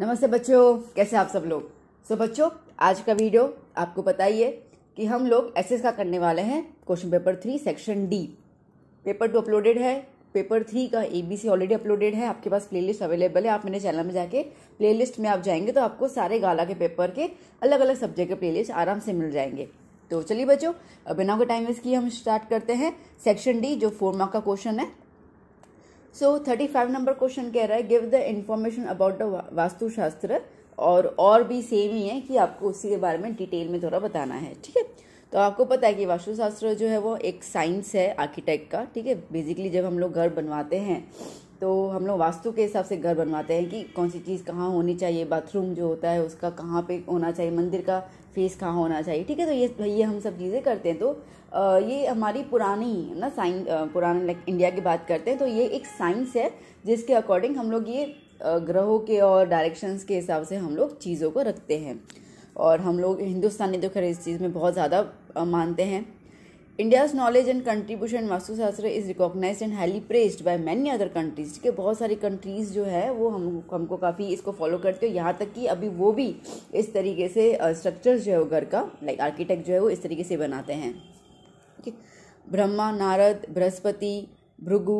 नमस्ते बच्चों कैसे आप सब लोग सो so, बच्चों आज का वीडियो आपको बताइए कि हम लोग एस का करने वाले हैं question paper three section D paper two uploaded है पेपर थ्री का A B C already uploaded है आपके पास प्लेलिस्ट अवेलेबल है आप मेरे चैनल में जाके प्लेलिस्ट में आप जाएंगे तो आपको सारे गाला के पेपर के अलग अलग सब्जेक्ट के प्लेलिस्ट आराम से मिल जाएंगे तो चलिए बच्चों बिना को टाइम वेस्ट किए हम स्टार्ट करते हैं सेक्शन डी जो फोर मार्क का क्वेश्चन है so thirty five number question कह रहा है give the information about the Vastushastra और और भी सेम ही है कि आपको उसी के बारे में डिटेल में थोड़ा बताना है ठीक है तो आपको पता है कि वास्तुशास्त्र जो है वो एक साइंस है आर्किटेक्ट का ठीक है बेसिकली जब हम लोग घर बनवाते हैं तो हम लोग वास्तु के हिसाब से घर बनवाते हैं कि कौन सी चीज़ कहाँ होनी चाहिए बाथरूम जो होता है उसका कहाँ पे होना चाहिए मंदिर का फेस कहाँ होना चाहिए ठीक है तो ये ये हम सब चीज़ें करते हैं तो ये हमारी पुरानी ना साइंस पुराने लाइक इंडिया की बात करते हैं तो ये एक साइंस है जिसके अकॉर्डिंग हम लोग ये ग्रहों के और डायरेक्शंस के हिसाब से हम लोग चीज़ों को रखते हैं और हम लोग हिंदुस्तानी तो खैर इस चीज़ में बहुत ज़्यादा मानते हैं India's knowledge and contribution Vastushastra is recognize and highly praised by many other countries के बहुत सारी कंट्रीज़ जो है वो हम हमको काफ़ी इसको फॉलो करते हो यहाँ तक कि अभी वो भी इस तरीके से स्ट्रक्चर्स जो है वो घर का लाइक आर्किटेक्ट जो है वो इस तरीके से बनाते हैं Brahma, Brahma Narad Brihaspati Bhrigu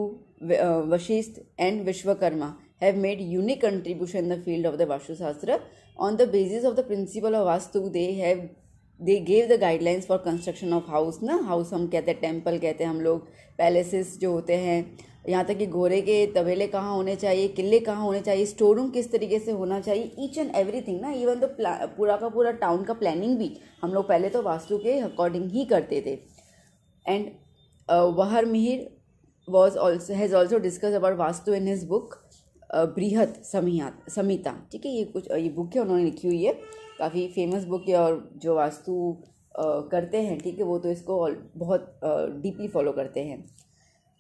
Vashishtha and Vishwakarma have made unique contribution in the field of the Vastushastra on the basis of the principle of Vastu they have they gave the guidelines for construction of house ना हाउस हम कहते हैं टेम्पल कहते हैं हम लोग पैलेसेस जो होते हैं यहाँ तक कि घोड़े के तबेले कहाँ होने चाहिए किले कहाँ होने चाहिए स्टोर रूम किस तरीके से होना चाहिए ईच एंड एवरी थिंग ना इवन तो पूरा का पूरा टाउन का प्लानिंग भी हम लोग पहले तो वास्तु के अकॉर्डिंग ही करते थे and Varaha Mihir was also has also discuss about Vastu in his book Brihat समिया समिता ठीक है ये कुछ ये बुक है उन्होंने लिखी हुई है काफ़ी फेमस बुक है और जो वास्तु uh, करते हैं ठीक है वो तो इसको बहुत डीपली uh, फॉलो करते हैं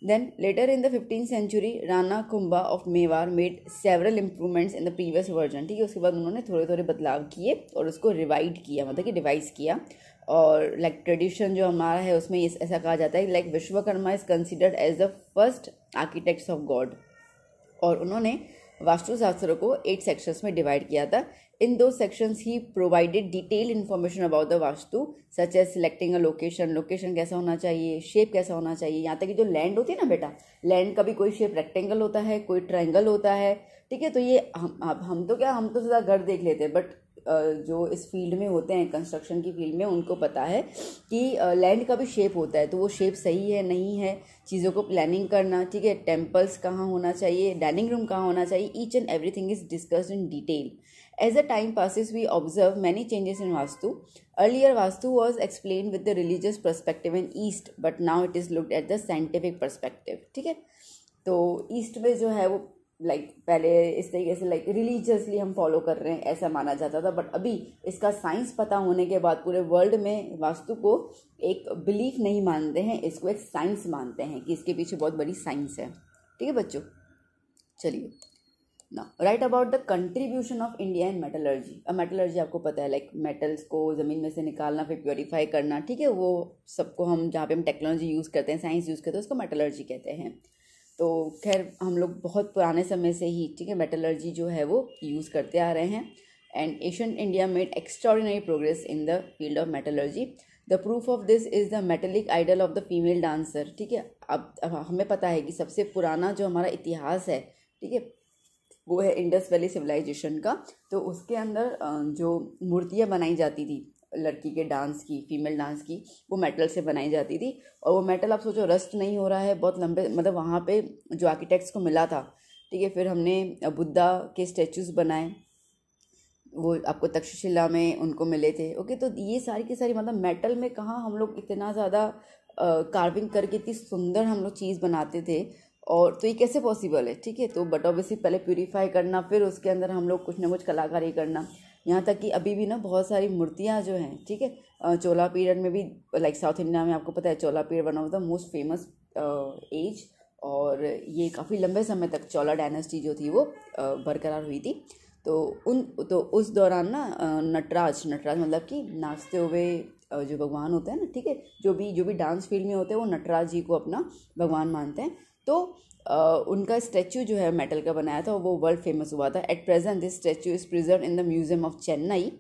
then later in the fifteen century Rana Kumbha of Mewar made several improvements in the previous version ठीक है उसके बाद उन्होंने थोड़े थोड़े बदलाव किए और उसको रिवाइड किया मतलब कि रिवाइज़ किया और लाइक ट्रेडिशन जो हमारा है उसमें इस ऐसा कहा जाता है like Vishwakarma is considered as the first architects of god और उन्होंने वास्तुशास्त्र को एट सेक्शंस में डिवाइड किया था इन दो सेक्शंस ही provided detail information about the Vastu such as selecting a location location कैसा होना चाहिए शेप कैसा होना चाहिए यहाँ तक कि जो लैंड होती है ना बेटा लैंड का भी कोई शेप रेक्टेंगल होता है कोई ट्राइंगल होता है ठीक है तो ये हम हम तो क्या हम तो सीधा घर देख लेते हैं बट जो इस फील्ड में होते हैं कंस्ट्रक्शन की फील्ड में उनको पता है कि लैंड का भी शेप होता है तो वो शेप सही है नहीं है चीज़ों को प्लानिंग करना ठीक है टेम्पल्स कहाँ होना चाहिए डाइनिंग रूम कहाँ होना चाहिए each and every thing is discuss in detail as a time passes we observe many changes in Vastu earlier Vastu was explain with the religious perspective in east but now it is looked at the scientific perspective ठीक है तो east में जो है वो like like, पहले इस तरीके से लाइक like, रिलीजियसली हम फॉलो कर रहे हैं ऐसा माना जाता था बट अभी इसका साइंस पता होने के बाद पूरे वर्ल्ड में वास्तु को एक बिलीफ नहीं मानते हैं इसको एक साइंस मानते हैं कि इसके पीछे बहुत बड़ी साइंस है ठीक है बच्चों चलिए ना write about the contribution of India in metallurgy अब मेटलर्जी आपको पता है लाइक like, मेटल्स को ज़मीन में से निकालना फिर प्योरीफाई करना ठीक है वो सबको हम जहाँ पे हम टेक्नोलॉजी यूज़ करते हैं साइंस यूज़ करते हैं उसको मेटलर्जी कहते हैं तो खैर हम लोग बहुत पुराने समय से ही ठीक है मेटलर्जी जो है वो यूज़ करते आ रहे हैं and Asian India made extraordinary progress in the field of metallurgy the proof of this is the metallic idol of the female dancer ठीक है अब हमें पता है कि सबसे पुराना जो हमारा इतिहास है ठीक है वो है इंडस वैली सिविलाइजेशन का तो उसके अंदर जो मूर्तियाँ बनाई जाती थी लड़की के डांस की फीमेल डांस की वो मेटल से बनाई जाती थी और वो मेटल आप सोचो रस्ट नहीं हो रहा है बहुत लंबे मतलब वहाँ पे जो आर्किटेक्ट्स को मिला था ठीक है फिर हमने बुद्धा के स्टेचूज़ बनाए वो आपको तक्षशिला में उनको मिले थे ओके तो ये सारी की सारी मतलब मेटल में कहाँ हम लोग इतना ज़्यादा कार्विंग करके इतनी सुंदर हम लोग चीज़ बनाते थे और तो ये कैसे पॉसिबल है ठीक है तो बट ऑब्वियसली पहले प्यूरीफाई करना फिर उसके अंदर हम लोग कुछ ना कुछ कलाकारी करना यहाँ तक कि अभी भी ना बहुत सारी मूर्तियाँ जो हैं ठीक है चोला पीरियड में भी लाइक साउथ इंडिया में आपको पता है Chola period one of the most famous age और ये काफ़ी लंबे समय तक चोला डायनेस्टी जो थी वो बरकरार हुई थी तो उन तो उस दौरान ना नटराज नटराज मतलब कि नाचते हुए जो भगवान होते हैं ना ठीक है जो भी जो भी डांस फील्ड में होते हैं वो नटराज जी को अपना भगवान मानते हैं तो उनका स्टैचू जो है मेटल का बनाया था वो वर्ल्ड फेमस हुआ था at present this statue is preserve in the museum of Chennai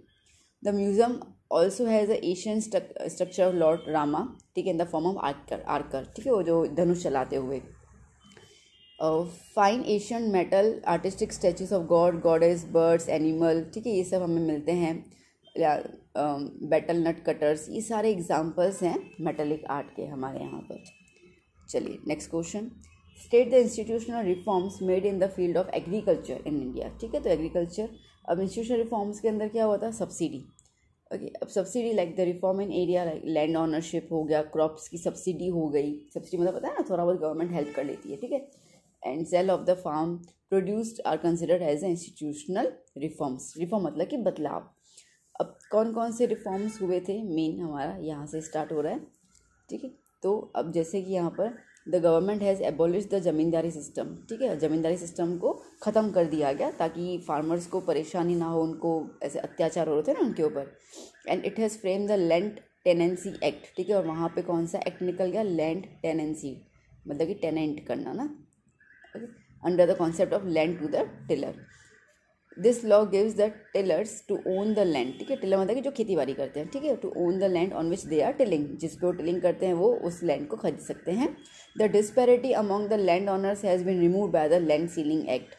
the museum also has a Asian structure of lord Rama ठीक है in the form of archer archer ठीक है वो जो धनुष चलाते हुए fine Asian metal artistic statues of god goddess birds animal ठीक है ये सब हमें मिलते हैं बैटल नट कटर्स ये सारे एग्जाम्पल्स हैं मेटलिक आर्ट के हमारे यहाँ पर चलिए next question state the institutional reforms made in the field of agriculture in India ठीक है तो एग्रीकल्चर अब इंस्टीट्यूशनल रिफॉर्म्स के अंदर क्या होता है सब्सिडी ओके अब subsidy like the reform in area like land ownership हो गया क्रॉप्स की सब्सिडी हो गई सब्सिडी मतलब पता है ना थोड़ा बहुत गवर्नमेंट हेल्प कर लेती है ठीक है and sale of the farm produced are considered as a institutional reforms reform मतलब कि बदलाव अब कौन कौन से रिफॉर्म्स हुए थे मेन हमारा यहाँ से स्टार्ट हो रहा है ठीक है तो अब जैसे कि यहाँ पर the government has abolish the zamindari system ठीक है ज़मींदारी सिस्टम को ख़त्म कर दिया गया ताकि फार्मर्स को परेशानी ना हो उनको ऐसे अत्याचार हो रहे थे ना उनके ऊपर and it has frame the land tenancy act ठीक है और वहाँ पे कौन सा एक्ट निकल गया लैंड टेनेंसी मतलब कि टेनेंट करना ना under the concept of land to the tiller this law gives the tillers to own the land ठीक है टिलर मतलब कि जो खेती बाड़ी करते हैं ठीक है to own the land on which they are tilling जिस पे वो टिलिंग करते हैं वो उस लैंड को खरीद सकते हैं the disparity among the land owners has been remove by the land ceiling act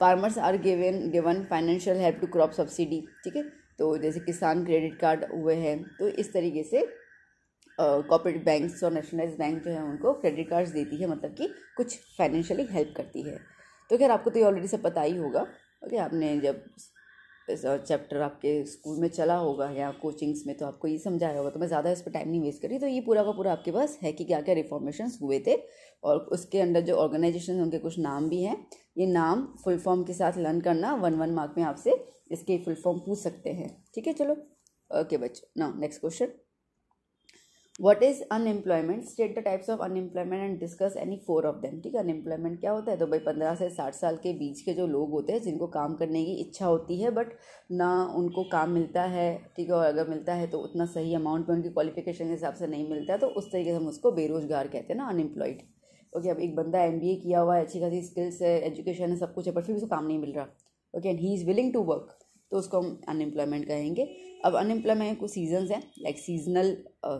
farmers are given given financial help to crop subsidy ठीक है तो जैसे किसान क्रेडिट कार्ड हुए हैं तो इस तरीके से कॉपरेटिव बैंक्स और नेशनलाइज बैंक जो है उनको क्रेडिट कार्ड्स देती है मतलब कि कुछ फाइनेंशियली हेल्प करती है तो खैर आपको तो ये ऑलरेडी सब पता ही होगा ओके आपने जब चैप्टर आपके स्कूल में चला होगा या कोचिंग्स में तो आपको ये समझाया होगा तो मैं ज़्यादा इस पर टाइम नहीं वेस्ट करी तो ये पूरा का पूरा आपके पास है कि क्या क्या रिफॉर्मेशन हुए थे और उसके अंडर जो ऑर्गेनाइजेशन उनके कुछ नाम भी हैं ये नाम फुल फॉर्म के साथ लर्न करना वन वन मार्क में आपसे इसके फुल फॉर्म पूछ सकते हैं ठीक है चलो ओके बच्चो ना next question what is unemployment state the types of unemployment and discuss any four of them ठीक है अनएम्प्लॉयमेंट क्या होता है तो भाई पंद्रह से साठ साल के बीच के जो लोग होते हैं जिनको काम करने की इच्छा होती है बट ना उनको काम मिलता है ठीक है और अगर मिलता है तो उतना सही अमाउंट में उनकी क्वालिफिकेशन के हिसाब से नहीं मिलता है तो उस तरीके से हम उसको बेरोजगार कहते हैं ना अनएम्प्लॉयड ओके अब एक बंदा एम किया हुआ है अच्छी खासी स्किल्स है एजुकेशन है सब कुछ है पर फिर उसको काम नहीं मिल रहा okay and he is willing to work तो उसको हम अनएम्प्लॉयमेंट कहेंगे अब अनएम्प्लॉयमेंट कुछ सीजन्स हैं लाइक सीजनल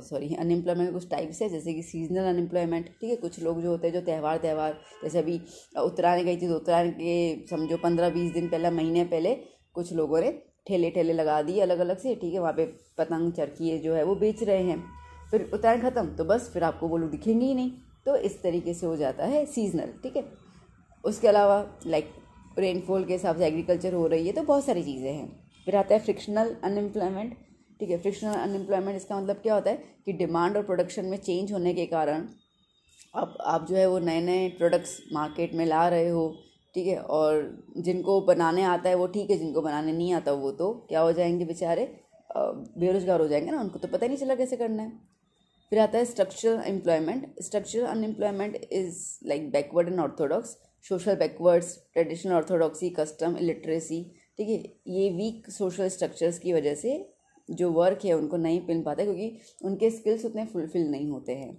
सॉरी अनएम्प्लॉयमेंट कुछ टाइप्स है जैसे कि सीजनल अनएम्प्लॉयमेंट ठीक है कुछ लोग जो होते हैं जो त्यौहार त्यौहार जैसे अभी उत्तरायण गई थी तो उत्तरायण के समझो पंद्रह बीस दिन पहले महीने पहले कुछ लोगों ने ठेले ठेले लगा दिए अलग अलग से ठीक है वहाँ पे पतंग चरखिए जो है वो बेच रहे हैं फिर उत्तरायण ख़त्म तो बस फिर आपको वो लोग दिखेंगे ही नहीं तो इस तरीके से हो जाता है सीजनल ठीक है उसके अलावा लाइक रेनफॉल के हिसाब से एग्रीकल्चर हो रही है तो बहुत सारी चीज़ें हैं फिर आता है फ्रिक्शनल अनएम्प्लॉयमेंट ठीक है फ्रिक्शनल अनएम्प्लॉयमेंट इसका मतलब क्या होता है कि डिमांड और प्रोडक्शन में चेंज होने के कारण आप आप जो है वो नए नए प्रोडक्ट्स मार्केट में ला रहे हो ठीक है और जिनको बनाने आता है वो ठीक है जिनको बनाने नहीं आता वो तो क्या हो जाएंगे बेचारे बेरोजगार हो जाएंगे ना उनको तो पता ही नहीं चला कैसे करना है फिर आता है structural employment structural unemployment is like backward and orthodox social backwards traditional orthodoxy custom illiteracy ठीक है ये वीक सोशल स्ट्रक्चर्स की वजह से जो वर्क है उनको नहीं मिल पाता क्योंकि उनके स्किल्स उतने फुलफिल नहीं होते हैं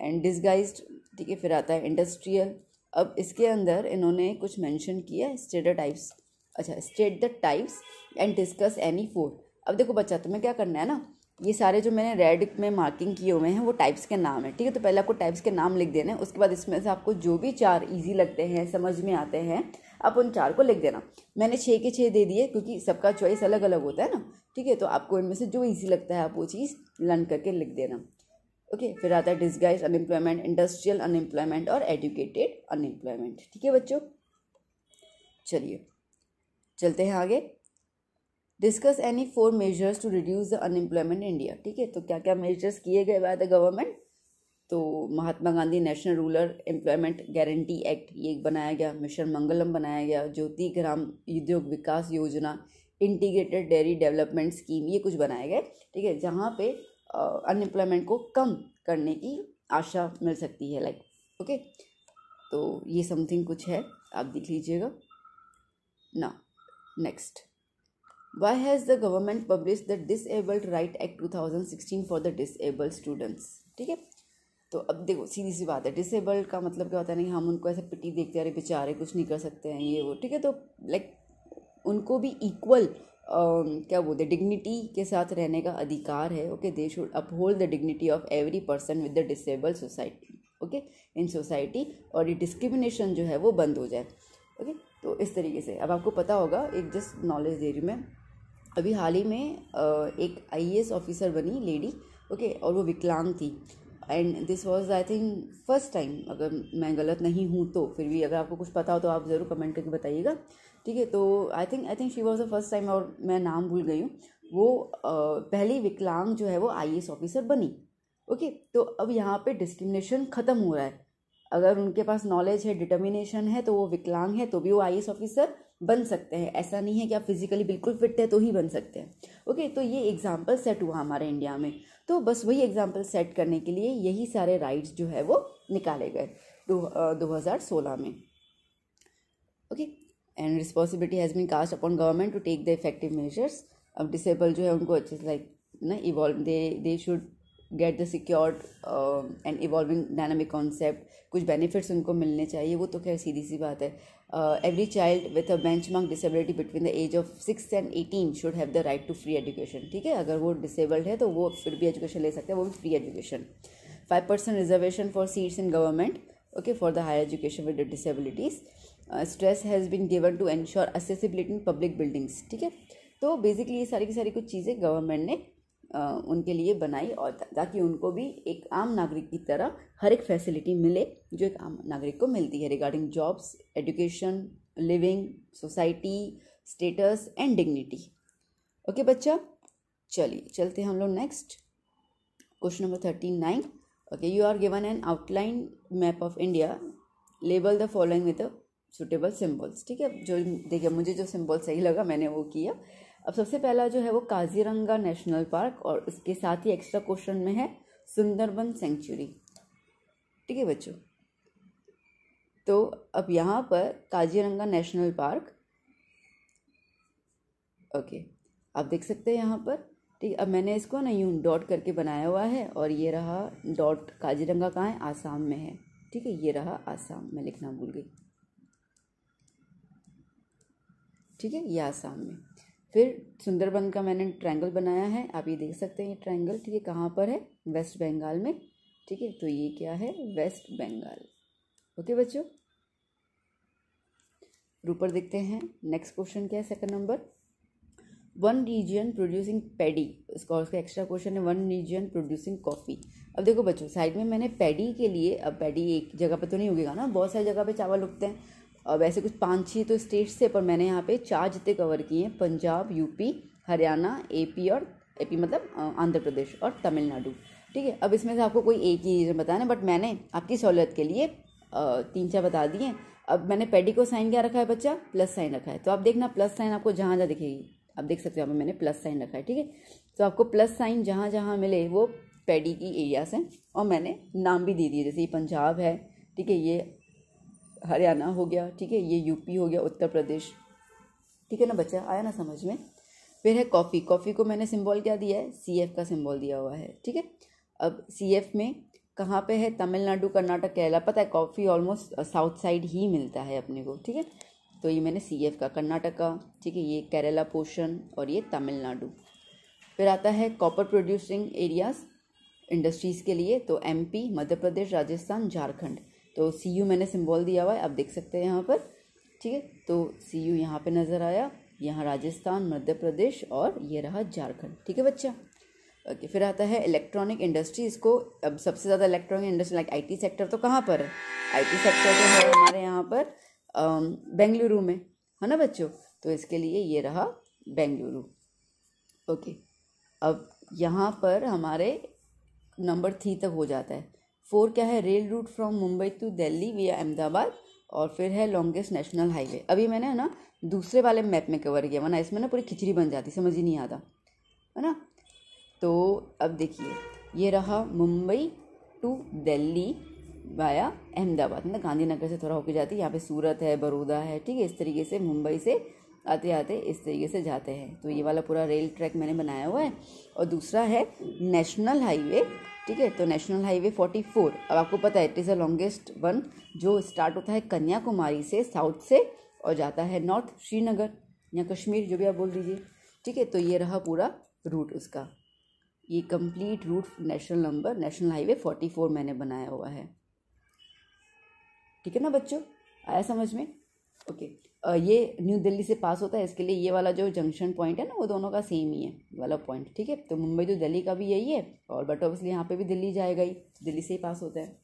एंड डिस्गाइज ठीक है फिर आता है इंडस्ट्रियल अब इसके अंदर इन्होंने कुछ मेंशन किया स्टेट टाइप्स अच्छा state the types and discuss any four अब देखो बच्चा तुम्हें क्या करना है ना ये सारे जो मैंने रेड में मार्किंग किए हुए हैं वो टाइप्स के नाम है ठीक है तो पहले आपको टाइप्स के नाम लिख देना है उसके बाद इसमें से आपको जो भी चार इजी लगते हैं समझ में आते हैं आप उन चार को लिख देना मैंने छः के छः दे दिए क्योंकि सबका चॉइस अलग अलग होता है ना ठीक है तो आपको इनमें से जो ईजी लगता है आप वो चीज़ लर्न करके लिख देना ओके फिर आता है डिस्गाइज अनएम्प्लॉयमेंट इंडस्ट्रियल अनएम्प्लॉयमेंट और एजुकेटेड अनएम्प्लॉयमेंट ठीक है बच्चों चलिए चलते हैं आगे discuss any four measures to reduce the unemployment India ठीक है तो क्या क्या मेजर्स किए गए बाय द गवर्नमेंट तो Mahatma Gandhi national rural employment guarantee act ये बनाया गया मिशन मंगलम बनाया गया ज्योति ग्राम उद्योग विकास योजना इंटीग्रेटेड डेयरी डेवलपमेंट स्कीम ये कुछ बनाए गए ठीक है जहाँ पे अनएम्प्लॉयमेंट को कम करने की आशा मिल सकती है लाइक ओके तो ये समथिंग कुछ है आप देख लीजिएगा ना next Why has the government published the Disabled Right Act 2016 for the disabled students? ठीक है तो अब देखो सीधी सी बात है डिसेबल्ड का मतलब क्या होता है नहीं हम उनको ऐसे पिटी देखते अरे बेचारे कुछ नहीं कर सकते हैं ये वो ठीक है तो लाइक उनको भी इक्वल Uh, um, क्या बोलते डिग्निटी के साथ रहने का अधिकार है okay they should uphold the dignity of every person with the disable society okay in society और ये डिस्क्रिमिनेशन जो है वो बंद हो जाए ओके okay? तो इस तरीके से अब आपको पता होगा एक जस्ट नॉलेज दे रही हूँ मैं अभी हाल ही में एक आई ऑफिसर बनी लेडी ओके और वो विकलांग थी and this was I think first time अगर मैं गलत नहीं हूँ तो फिर भी अगर आपको कुछ पता हो तो आप ज़रूर कमेंट करके बताइएगा ठीक है तो I think I think she was the first time और मैं नाम भूल गई हूँ वो पहली विकलांग जो है वो आई ऑफिसर बनी ओके तो अब यहाँ पे डिस्क्रिमिनेशन ख़त्म हो रहा है अगर उनके पास नॉलेज है डिटर्मिनेशन है तो वो विकलांग है तो भी वो आई ऑफिसर बन सकते हैं ऐसा नहीं है कि आप फिजिकली बिल्कुल फिट है तो ही बन सकते हैं ओके तो ये एग्जाम्पल सेट हुआ हमारे इंडिया में तो बस वही एग्जाम्पल सेट करने के लिए यही सारे राइट्स जो है वो निकाले गए दो हज़ार सोलह में okay and responsibility has been cast upon government to take the effective measures अब डिसेबल जो है उनको अच्छे से लाइक ना evolve they they should get the secured and evolving dynamic concept कुछ बेनिफिट्स उनको मिलने चाहिए वो तो खैर सीधी सी बात है every child with a benchmark disability between the age of six and eighteen should have the right to free education ठीक है अगर वो डिसेबल्ड है तो वो फिर भी एजुकेशन ले सकते हैं वो भी free education five percent reservation for seats in government okay for the higher education with the stress has been given to ensure accessibility in public buildings ठीक है तो बेसिकली ये सारी की सारी कुछ चीज़ें गवर्नमेंट ने उनके लिए बनाई और ताकि उनको भी एक आम नागरिक की तरह हर एक फैसिलिटी मिले जो एक आम नागरिक को मिलती है regarding jobs education living society status and dignity okay बच्चा चलिए चलते हम लोग next question number thirty nine okay you are given an outline map of India label the following with suitable symbols ठीक है जो देखिए मुझे जो सिम्बल सही लगा मैंने वो किया अब सबसे पहला जो है वो काजीरंगा नेशनल पार्क और उसके साथ ही एक्स्ट्रा क्वेश्चन में है सुंदरबन सेंचुरी ठीक है बच्चों तो अब यहाँ पर काजीरंगा नेशनल पार्क ओके आप देख सकते हैं यहाँ पर ठीक अब मैंने इसको ना यूँ डॉट करके बनाया हुआ है और ये रहा डॉट काजीरंगा कहाँ है आसाम में है ठीक है ये रहा आसाम मैं लिखना भूल गई ठीक है ये आसाम में फिर सुंदरबन का मैंने ट्रायंगल बनाया है आप ये देख सकते हैं ये ट्रायंगल ठीक है कहाँ पर है वेस्ट बंगाल में ठीक है तो ये क्या है वेस्ट बंगाल ओके बच्चों ऊपर देखते हैं नेक्स्ट क्वेश्चन क्या है second number one region producing paddy इसका उसका एक्स्ट्रा क्वेश्चन है वन रीजन प्रोड्यूसिंग कॉफ़ी अब देखो बच्चों साइड में मैंने पैडी के लिए अब पैडी एक जगह पे तो नहीं उगेगा ना बहुत सारी जगह पे चावल उगते हैं वैसे कुछ पाँच छः तो स्टेट्स थे पर मैंने यहाँ पे चार जितने कवर किए हैं पंजाब यूपी हरियाणा एपी और एपी मतलब आंध्र प्रदेश और तमिलनाडु ठीक है अब इसमें से आपको कोई एक ही रीज़न बताना बट मैंने आपकी सहूलियत के लिए तीन चार बता दिए अब मैंने पेडी को साइन क्या रखा है बच्चा प्लस साइन रखा है तो आप देखना प्लस साइन आपको जहाँ जहाँ दिखेगी आप देख सकते हो यहाँ मैंने प्लस साइन रखा है ठीक है तो आपको प्लस साइन जहाँ जहाँ मिले वो पेडी की एरिया से और मैंने नाम भी दे दिए जैसे ये पंजाब है ठीक है ये हरियाणा हो गया ठीक है ये यूपी हो गया उत्तर प्रदेश ठीक है ना बच्चा आया ना समझ में फिर है कॉफ़ी कॉफ़ी को मैंने सिंबल क्या दिया है सी एफ का सिंबल दिया हुआ है ठीक है अब सी एफ में कहाँ पे है तमिलनाडु कर्नाटक केरला पता है कॉफ़ी ऑलमोस्ट साउथ साइड ही मिलता है अपने को ठीक है तो ये मैंने सी एफ का कर्नाटक का ठीक है ये केरला पोर्शन और ये तमिलनाडु फिर आता है कॉपर प्रोड्यूसिंग एरियाज़ इंडस्ट्रीज़ के लिए तो एमपी मध्य प्रदेश राजस्थान झारखंड तो सी यू मैंने सिम्बॉल दिया हुआ है आप देख सकते हैं यहाँ पर ठीक है तो सी यू यहाँ पर नज़र आया यहाँ राजस्थान मध्य प्रदेश और ये रहा झारखंड ठीक है बच्चा ओके फिर आता है इलेक्ट्रॉनिक इंडस्ट्री इसको अब सबसे ज़्यादा electronic industry like IT sector तो कहाँ पर है आईटी सेक्टर जो है हमारे यहाँ पर बेंगलुरु में है ना बच्चों तो इसके लिए ये रहा बेंगलुरु ओके अब यहाँ पर हमारे नंबर थ्री तक हो जाता है फोर क्या है rail route from Mumbai to Delhi via Ahmedabad और फिर है लॉन्गेस्ट नेशनल हाईवे अभी मैंने ना दूसरे वाले मैप में कवर किया वरना इसमें ना पूरी खिचड़ी बन जाती समझ ही नहीं आता है ना तो अब देखिए ये रहा मुंबई टू दिल्ली वाया अहमदाबाद मतलब गांधीनगर से थोड़ा होके जाती है यहाँ पे सूरत है बड़ौदा है ठीक है इस तरीके से मुंबई से आते आते इस तरीके से जाते हैं तो ये वाला पूरा रेल ट्रैक मैंने बनाया हुआ है और दूसरा है नेशनल हाईवे ठीक है तो नेशनल हाईवे 44 अब आपको पता है it is the longest one जो स्टार्ट होता है कन्याकुमारी से साउथ से और जाता है नॉर्थ श्रीनगर या कश्मीर जो भी आप बोल दीजिए ठीक है तो ये रहा पूरा रूट उसका ये complete route national number national highway 44 मैंने बनाया हुआ है ठीक है ना बच्चों आया समझ में ओके ये न्यू दिल्ली से पास होता है इसके लिए ये वाला जो जंक्शन पॉइंट है ना वो दोनों का सेम ही है वाला पॉइंट ठीक है तो मुंबई टू तो दिल्ली का भी यही है और बट ऑब्वियसली यहाँ पे भी दिल्ली जाएगा ही दिल्ली से ही पास होता है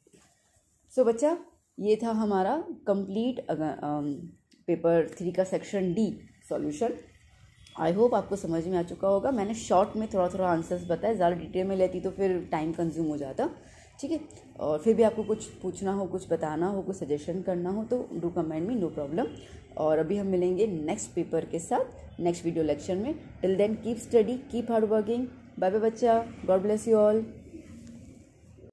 सो so, बच्चा ये था हमारा कंप्लीट पेपर थ्री का section D solution I hope आपको समझ में आ चुका होगा मैंने शॉर्ट में थोड़ा थोड़ा आंसर्स बताया ज़्यादा डिटेल में लेती तो फिर टाइम कंज्यूम हो जाता ठीक है और फिर भी आपको कुछ पूछना हो कुछ बताना हो कुछ सजेशन करना हो तो do comment me no problem और अभी हम मिलेंगे नेक्स्ट पेपर के साथ नेक्स्ट वीडियो लेक्चर में till then keep study keep hard working bye bye बच्चा गॉड ब्लेस यू ऑल